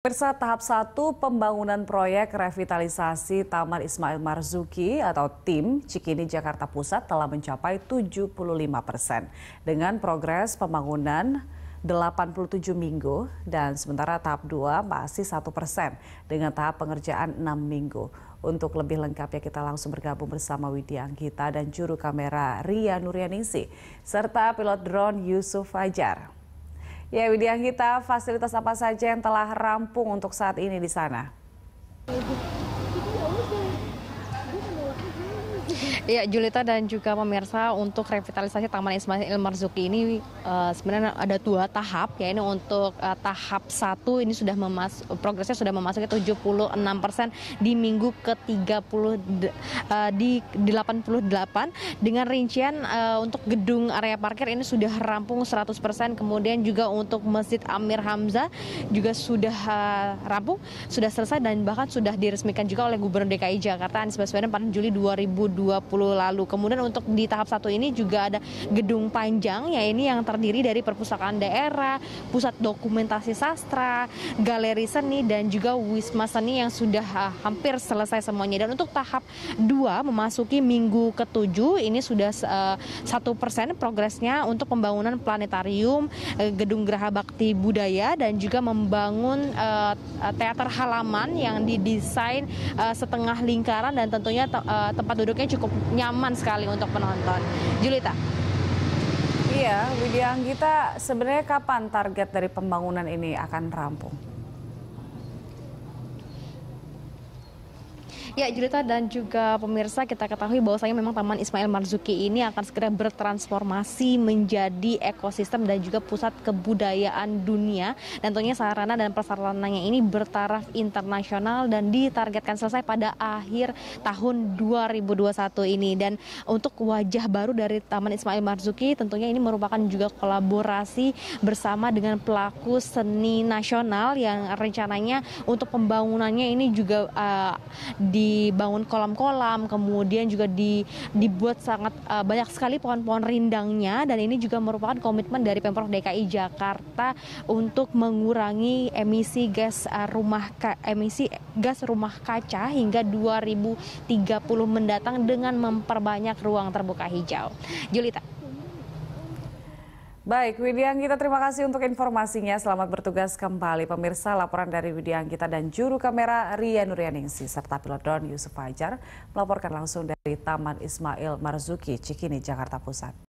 Pemirsa tahap 1 pembangunan proyek revitalisasi Taman Ismail Marzuki atau TIM Cikini Jakarta Pusat telah mencapai 75 persen dengan progres pembangunan 87 minggu dan sementara tahap 2 masih 1 persen dengan tahap pengerjaan 6 minggu. Untuk lebih lengkapnya kita langsung bergabung bersama Widya Anggita dan juru kamera Ria Nurianingsi serta pilot drone Yusuf Fajar. Ya Widya kita fasilitas apa saja yang telah rampung untuk saat ini di sana? Ya, Julita dan juga pemirsa untuk revitalisasi Taman Ismail Marzuki ini uh, sebenarnya ada dua tahap ya ini untuk uh, tahap satu ini sudah memas progresnya sudah memasuki 76 persen di minggu ke 30 uh, di, di 88 dengan rincian uh, untuk gedung area parkir ini sudah rampung 100 persen kemudian juga untuk Masjid Amir Hamzah juga sudah uh, rampung sudah selesai dan bahkan sudah diresmikan juga oleh Gubernur DKI Jakarta Anies Baswedan pada Juli 2020 lalu. Kemudian untuk di tahap satu ini juga ada gedung panjang ya ini yang terdiri dari perpustakaan daerah, pusat dokumentasi sastra, galeri seni dan juga wisma seni yang sudah eh, hampir selesai semuanya. Dan untuk tahap dua memasuki minggu ketujuh ini sudah eh, satu persen progresnya untuk pembangunan planetarium, eh, gedung geraha Bakti Budaya dan juga membangun teater halaman yang didesain setengah lingkaran dan tentunya tempat duduknya cukup nyaman sekali untuk penonton. Julita. Iya, Widya Anggita, sebenarnya kapan target dari pembangunan ini akan rampung? Ya, Julita dan juga pemirsa kita ketahui bahwasanya memang Taman Ismail Marzuki ini akan segera bertransformasi menjadi ekosistem dan juga pusat kebudayaan dunia. Dan tentunya sarana dan prasarananya ini bertaraf internasional dan ditargetkan selesai pada akhir tahun 2021 ini. Dan untuk wajah baru dari Taman Ismail Marzuki tentunya ini merupakan juga kolaborasi bersama dengan pelaku seni nasional yang rencananya untuk pembangunannya ini juga uh, di dibangun kolam-kolam, kemudian juga di, dibuat sangat uh, banyak sekali pohon-pohon rindangnya dan ini juga merupakan komitmen dari Pemprov DKI Jakarta untuk mengurangi emisi gas eh, rumah ka, emisi gas rumah kaca hingga 2030 mendatang dengan memperbanyak ruang terbuka hijau. Julita Baik, Widya kita terima kasih untuk informasinya. Selamat bertugas kembali. Pemirsa, laporan dari Widya kita dan juru kamera Ria Nuryaningsi serta pilot drone Yusuf Fajar melaporkan langsung dari Taman Ismail Marzuki, Cikini, Jakarta Pusat.